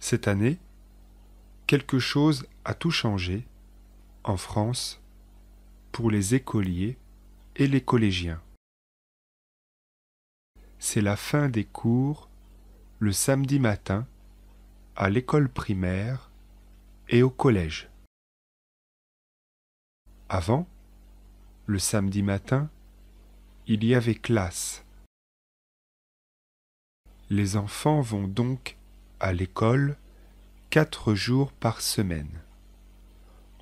Cette année, quelque chose a tout changé en France pour les écoliers et les collégiens. C'est la fin des cours le samedi matin à l'école primaire et au collège. Avant, le samedi matin, il y avait classe. Les enfants vont donc à l'école quatre jours par semaine.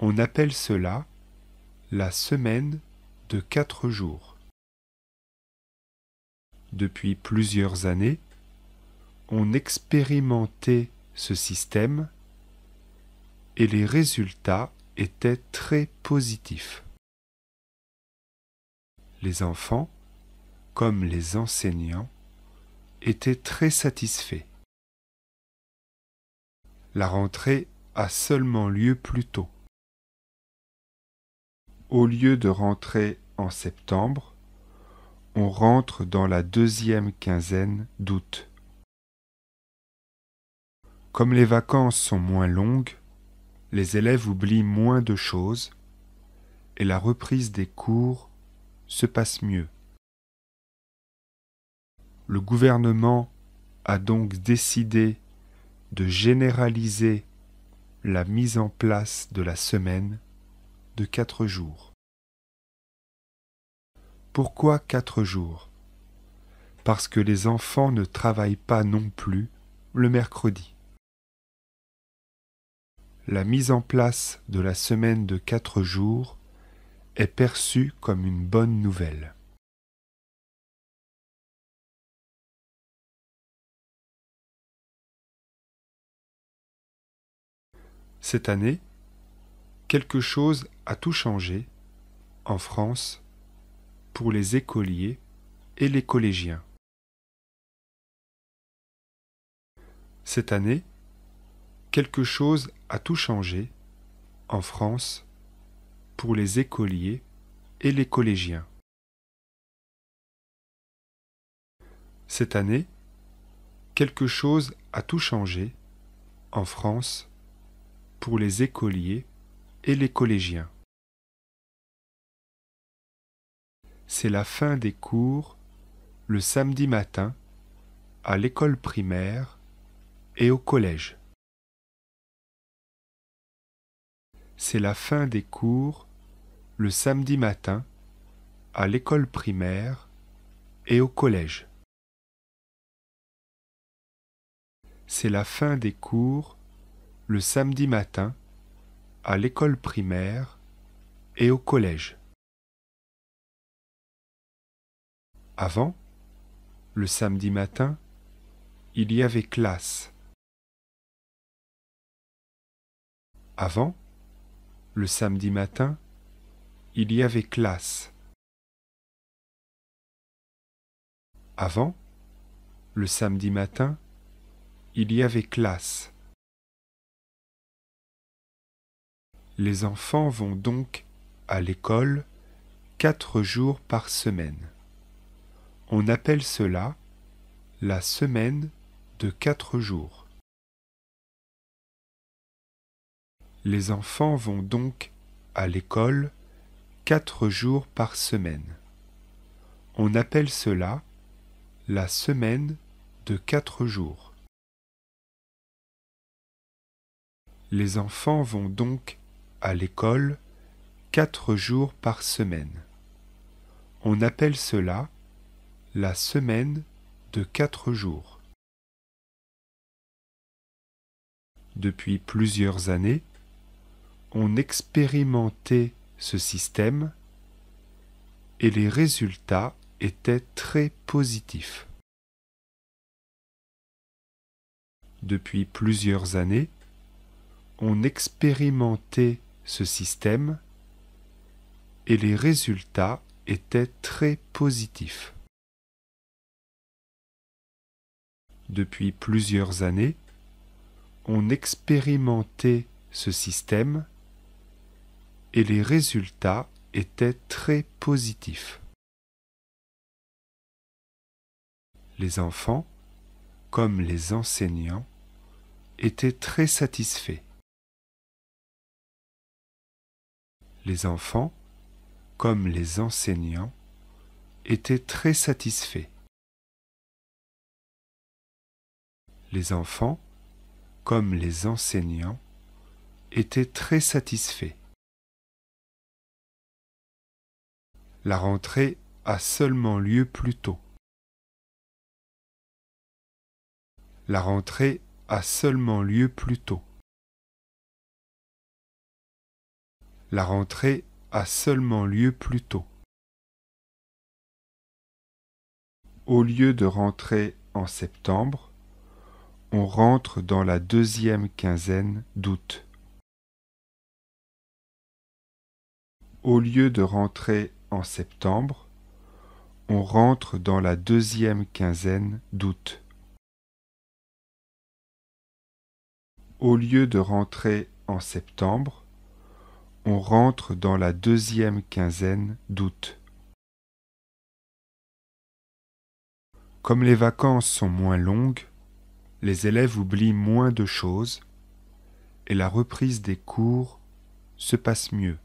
On appelle cela la semaine de quatre jours. Depuis plusieurs années, on expérimentait ce système et les résultats étaient très positifs. Les enfants, comme les enseignants, étaient très satisfaits. La rentrée a seulement lieu plus tôt. Au lieu de rentrer en septembre, on rentre dans la deuxième quinzaine d'août. Comme les vacances sont moins longues, les élèves oublient moins de choses et la reprise des cours se passe mieux. Le gouvernement a donc décidé de généraliser la mise en place de la semaine de quatre jours. Pourquoi quatre jours Parce que les enfants ne travaillent pas non plus le mercredi. La mise en place de la semaine de quatre jours est perçue comme une bonne nouvelle. Cette année, quelque chose a tout changé en France pour les écoliers et les collégiens. Cette année, quelque chose a tout changé en France pour les écoliers et les collégiens. Cette année, quelque chose a tout changé en France pour les écoliers et les collégiens. C'est la fin des cours le samedi matin à l'école primaire et au collège. C'est la fin des cours le samedi matin, à l'école primaire et au collège. C'est la fin des cours le samedi matin à l'école primaire et au collège. Avant, le samedi matin, il y avait classe. Avant, le samedi matin, il y avait classe. Avant, le samedi matin, il y avait classe. Les enfants vont donc à l'école quatre jours par semaine. On appelle cela la semaine de quatre jours. Les enfants vont donc à l'école quatre jours par semaine. On appelle cela la semaine de quatre jours. Les enfants vont donc à l'école quatre jours par semaine. On appelle cela la semaine de quatre jours. Depuis plusieurs années, on expérimentait ce système et les résultats étaient très positifs. Depuis plusieurs années, on expérimentait ce système et les résultats étaient très positifs. Depuis plusieurs années, on expérimentait ce système et les résultats étaient très positifs. Les enfants, comme les enseignants, étaient très satisfaits. Les enfants, comme les enseignants, étaient très satisfaits. Les enfants, comme les enseignants, étaient très satisfaits. La rentrée a seulement lieu plus tôt. La rentrée a seulement lieu plus tôt. La rentrée a seulement lieu plus tôt. Au lieu de rentrer en septembre, on rentre dans la deuxième quinzaine d'août. Au lieu de rentrer en septembre, on rentre dans la deuxième quinzaine d'août. Au lieu de rentrer en septembre, on rentre dans la deuxième quinzaine d'août. Comme les vacances sont moins longues, les élèves oublient moins de choses et la reprise des cours se passe mieux.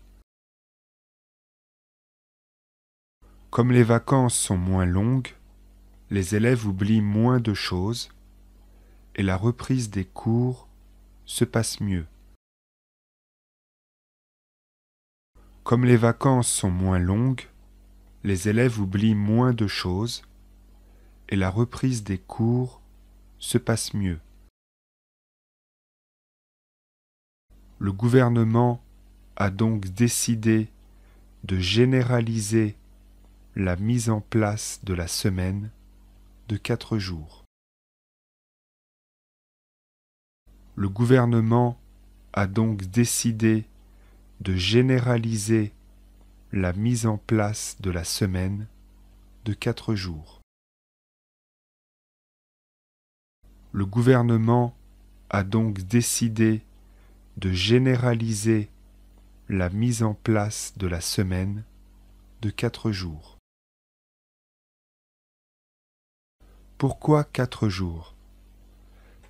Comme les vacances sont moins longues, les élèves oublient moins de choses et la reprise des cours se passe mieux. Comme les vacances sont moins longues, les élèves oublient moins de choses et la reprise des cours se passe mieux. Le gouvernement a donc décidé de généraliser la mise en place de la semaine de quatre jours. Le gouvernement a donc décidé de généraliser la mise en place de la semaine de quatre jours. Le gouvernement a donc décidé de généraliser la mise en place de la semaine de quatre jours. Pourquoi quatre jours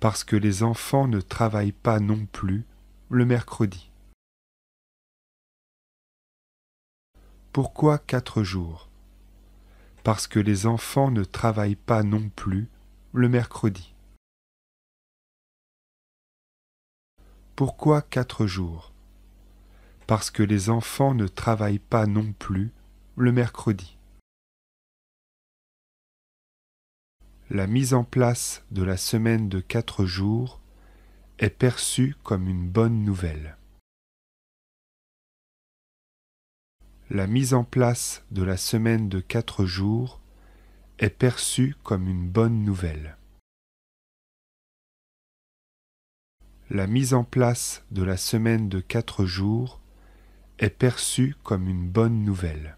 Parce que les enfants ne travaillent pas non plus le mercredi. Pourquoi quatre jours Parce que les enfants ne travaillent pas non plus le mercredi. Pourquoi quatre jours Parce que les enfants ne travaillent pas non plus le mercredi. la mise en place de la semaine de quatre jours est perçue comme une bonne nouvelle. La mise en place de la semaine de quatre jours est perçue comme une bonne nouvelle. La mise en place de la semaine de quatre jours est perçue comme une bonne nouvelle.